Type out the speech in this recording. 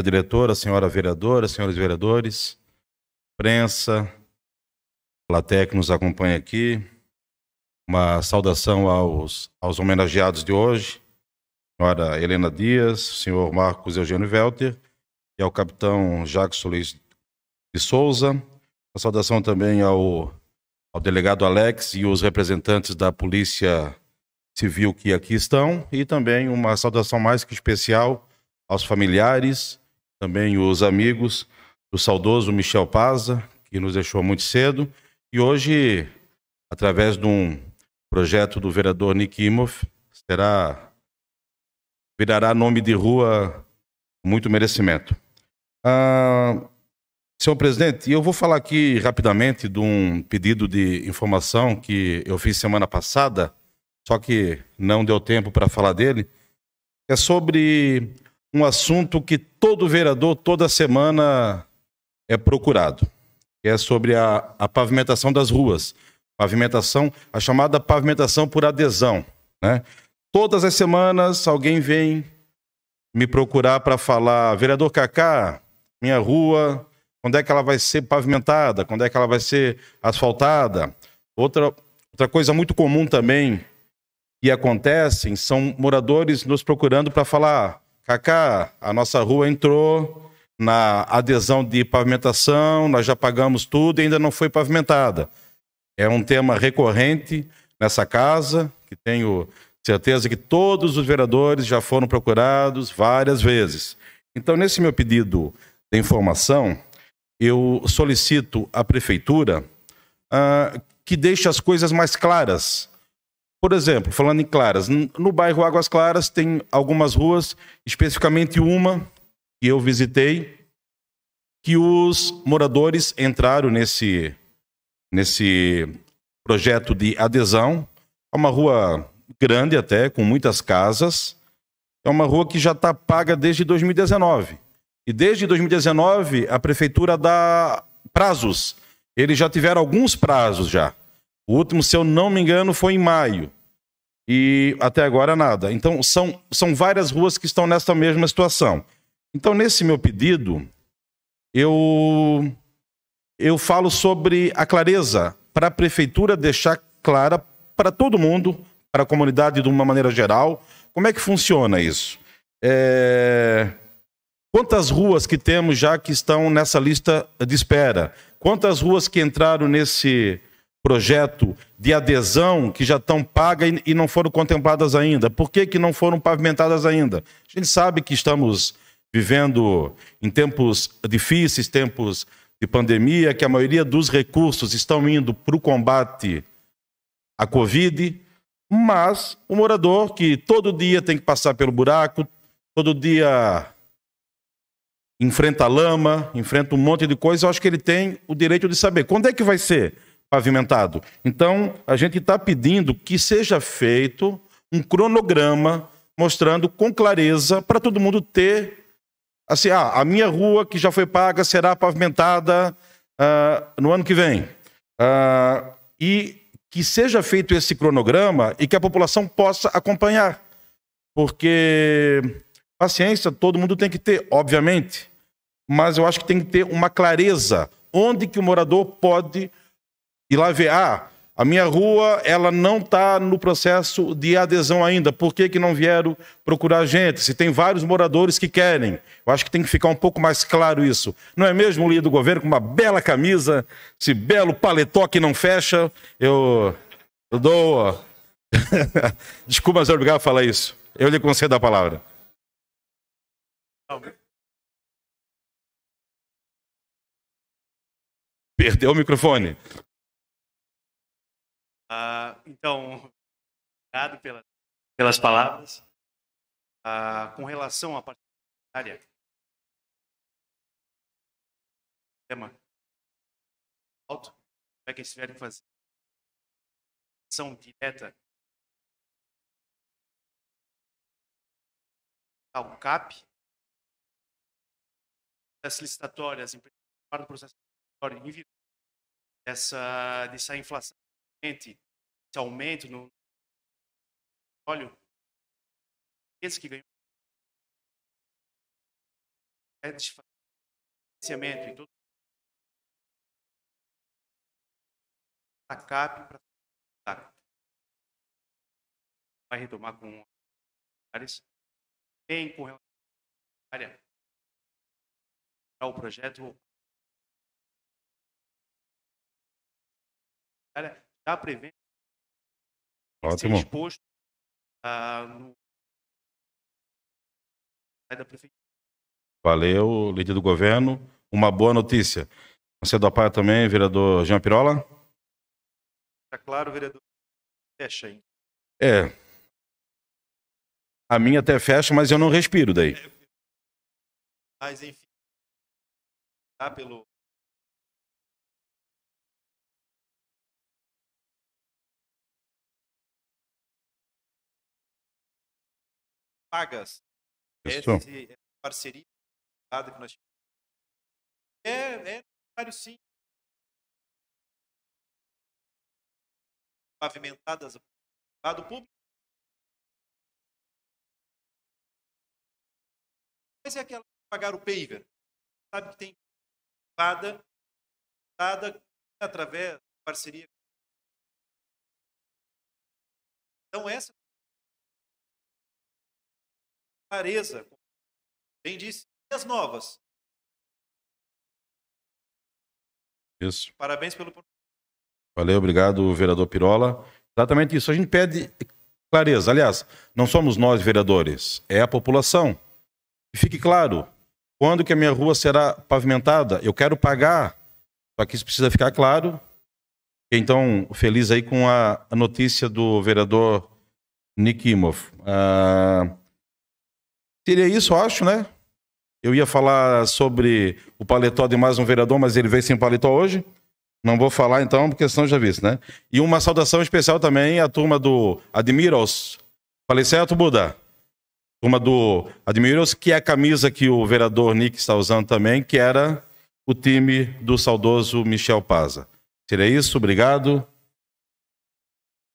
a diretora, a senhora vereadora, senhores vereadores, prensa, plateia que nos acompanha aqui. Uma saudação aos, aos homenageados de hoje, senhora Helena Dias, senhor Marcos Eugênio Welter e ao capitão Jacques Solis de Souza. Uma saudação também ao, ao delegado Alex e os representantes da Polícia Civil que aqui estão. E também uma saudação mais que especial aos familiares também os amigos do saudoso Michel Paza, que nos deixou muito cedo, e hoje, através de um projeto do vereador Nikimov, será virará nome de rua muito merecimento. Ah, senhor presidente, eu vou falar aqui rapidamente de um pedido de informação que eu fiz semana passada, só que não deu tempo para falar dele. É sobre um assunto que todo vereador, toda semana, é procurado, é sobre a, a pavimentação das ruas. Pavimentação, a chamada pavimentação por adesão. Né? Todas as semanas alguém vem me procurar para falar, vereador Cacá, minha rua, quando é que ela vai ser pavimentada? Quando é que ela vai ser asfaltada? Outra, outra coisa muito comum também que acontece são moradores nos procurando para falar, Cacá, a nossa rua entrou na adesão de pavimentação, nós já pagamos tudo e ainda não foi pavimentada. É um tema recorrente nessa casa, que tenho certeza que todos os vereadores já foram procurados várias vezes. Então, nesse meu pedido de informação, eu solicito à prefeitura ah, que deixe as coisas mais claras por exemplo, falando em Claras, no bairro Águas Claras tem algumas ruas, especificamente uma que eu visitei, que os moradores entraram nesse, nesse projeto de adesão. É uma rua grande até, com muitas casas. É uma rua que já está paga desde 2019. E desde 2019 a prefeitura dá prazos. Eles já tiveram alguns prazos já. O último, se eu não me engano, foi em maio e até agora nada. Então, são, são várias ruas que estão nessa mesma situação. Então, nesse meu pedido, eu, eu falo sobre a clareza para a prefeitura deixar clara para todo mundo, para a comunidade de uma maneira geral, como é que funciona isso. É... Quantas ruas que temos já que estão nessa lista de espera? Quantas ruas que entraram nesse projeto de adesão que já estão pagas e não foram contempladas ainda? Por que, que não foram pavimentadas ainda? A gente sabe que estamos vivendo em tempos difíceis, tempos de pandemia, que a maioria dos recursos estão indo para o combate à Covid, mas o morador que todo dia tem que passar pelo buraco, todo dia enfrenta lama, enfrenta um monte de coisa, eu acho que ele tem o direito de saber. Quando é que vai ser? pavimentado. Então, a gente está pedindo que seja feito um cronograma mostrando com clareza para todo mundo ter assim, ah, a minha rua que já foi paga será pavimentada uh, no ano que vem. Uh, e que seja feito esse cronograma e que a população possa acompanhar. Porque paciência todo mundo tem que ter, obviamente, mas eu acho que tem que ter uma clareza onde que o morador pode e lá ver, ah, a minha rua ela não está no processo de adesão ainda, por que, que não vieram procurar gente? Se tem vários moradores que querem. Eu acho que tem que ficar um pouco mais claro isso. Não é mesmo, o líder do governo, com uma bela camisa, esse belo paletó que não fecha? Eu, eu dou... Desculpa, Zé obrigado falar isso. Eu lhe concedo a palavra. Perdeu o microfone. Ah, então, obrigado pela, pelas palavras. Ah, com relação à partidária, tema alto, como é que eles tiverem que fazer? Ação direta. Ao ah, CAP, das licitatórias, para do processo licitatório, em virtude dessa, dessa inflação esse aumento no óleo, esse que ganhou é desfazimento em todo a CAP para tá. vai retomar com áreas bem com relação área o projeto área da tá pré Ótimo. ser exposto a no da prefeitura. Valeu, líder do governo. Uma boa notícia. Você é do APAI também, vereador Jean Pirola? Está claro, vereador. Fecha aí. É. A minha até fecha, mas eu não respiro daí. É, mas enfim, tá pelo pagas. Esse, essa eh, parceria que nós É, é necessário, sim, pavimentadas do público. Mas é aquela que pagar o paver. Sabe que tem privada, dada através de parceria. Então, essa clareza. Bem disse, as novas. Isso. Parabéns pelo. Valeu, obrigado, vereador Pirola. Exatamente isso. A gente pede clareza. Aliás, não somos nós vereadores, é a população. E fique claro, quando que a minha rua será pavimentada? Eu quero pagar. Só que isso precisa ficar claro. Então, feliz aí com a, notícia do vereador Nikimov. Ah, Seria isso, acho, né? Eu ia falar sobre o paletó de mais um vereador, mas ele veio sem paletó hoje. Não vou falar então, porque senão já vi né? E uma saudação especial também à turma do Admiros. Falei certo, Buda? Turma do Admiros, que é a camisa que o vereador Nick está usando também, que era o time do saudoso Michel Paza. Seria isso, obrigado.